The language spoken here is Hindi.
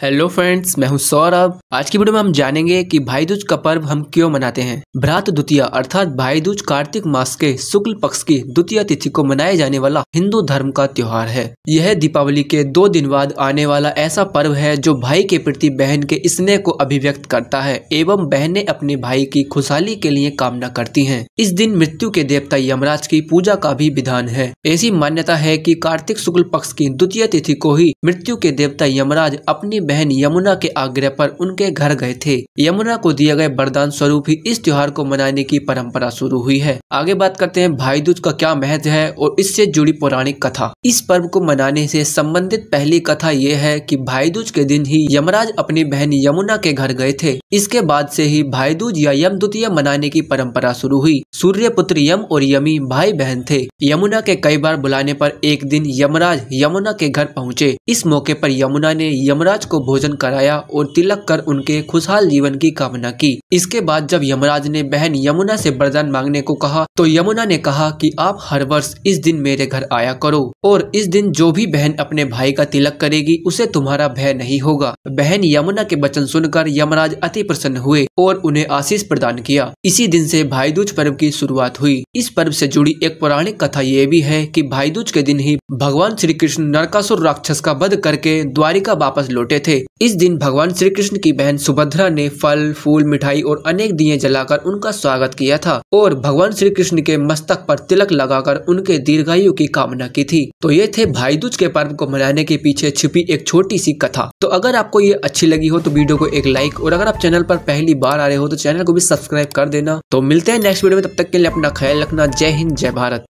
हेलो फ्रेंड्स मैं हूं सौरभ आज की वीडियो में हम जानेंगे कि भाई दूज का पर्व हम क्यों मनाते हैं भ्रात द्वितीय अर्थात भाई दूज कार्तिक मास के शुक्ल पक्ष की द्वितीय तिथि को मनाए जाने वाला हिंदू धर्म का त्योहार है यह दीपावली के दो दिन बाद आने वाला ऐसा पर्व है जो भाई के प्रति बहन के स्नेह को अभिव्यक्त करता है एवं बहने अपने भाई की खुशहाली के लिए कामना करती है इस दिन मृत्यु के देवता यमराज की पूजा का भी विधान है ऐसी मान्यता है की कार्तिक शुक्ल पक्ष की द्वितीय तिथि को ही मृत्यु के देवता यमराज अपनी बहन यमुना के आग्रह पर उनके घर गए थे यमुना को दिए गए वरदान स्वरूप ही इस त्योहार को मनाने की परंपरा शुरू हुई है आगे बात करते हैं भाई दूज का क्या महत्व है और इससे जुड़ी पौराणिक कथा इस पर्व को मनाने से संबंधित पहली कथा ये है की भाई दूज के दिन ही यमराज अपनी बहन यमुना के घर गए थे इसके बाद से ही भाई दूज या यम द्वितीय मनाने की परंपरा शुरू हुई सूर्य पुत्र यम और यमी भाई बहन थे यमुना के कई बार बुलाने पर एक दिन यमराज यमुना के घर पहुंचे इस मौके पर यमुना ने यमराज को को भोजन कराया और तिलक कर उनके खुशहाल जीवन की कामना की इसके बाद जब यमराज ने बहन यमुना से वरदान मांगने को कहा तो यमुना ने कहा कि आप हर वर्ष इस दिन मेरे घर आया करो और इस दिन जो भी बहन अपने भाई का तिलक करेगी उसे तुम्हारा भय नहीं होगा बहन यमुना के वचन सुनकर यमराज अति प्रसन्न हुए और उन्हें आशीष प्रदान किया इसी दिन से भाईदूज पर्व की शुरुआत हुई इस पर्व से जुड़ी एक पौराणिक कथा ये भी है कि भाईदूज के दिन ही भगवान श्री कृष्ण नरकासुर राक्षस का वध करके द्वारिका वापस लौटे थे इस दिन भगवान श्री कृष्ण की बहन सुभद्रा ने फल फूल मिठाई और अनेक दिए जलाकर उनका स्वागत किया था और भगवान श्री कृष्ण के मस्तक पर तिलक लगाकर उनके दीर्घायु की कामना की थी तो ये थे भाई दूज के पर्व को मनाने के पीछे छिपी एक छोटी सी कथा तो अगर आपको ये अच्छी लगी हो तो वीडियो को एक लाइक और अगर आप चैनल पर पहली बार आ रहे हो तो चैनल को भी सब्सक्राइब कर देना तो मिलते हैं नेक्स्ट वीडियो में तब तक के लिए अपना ख्याल रखना जय हिंद जय भारत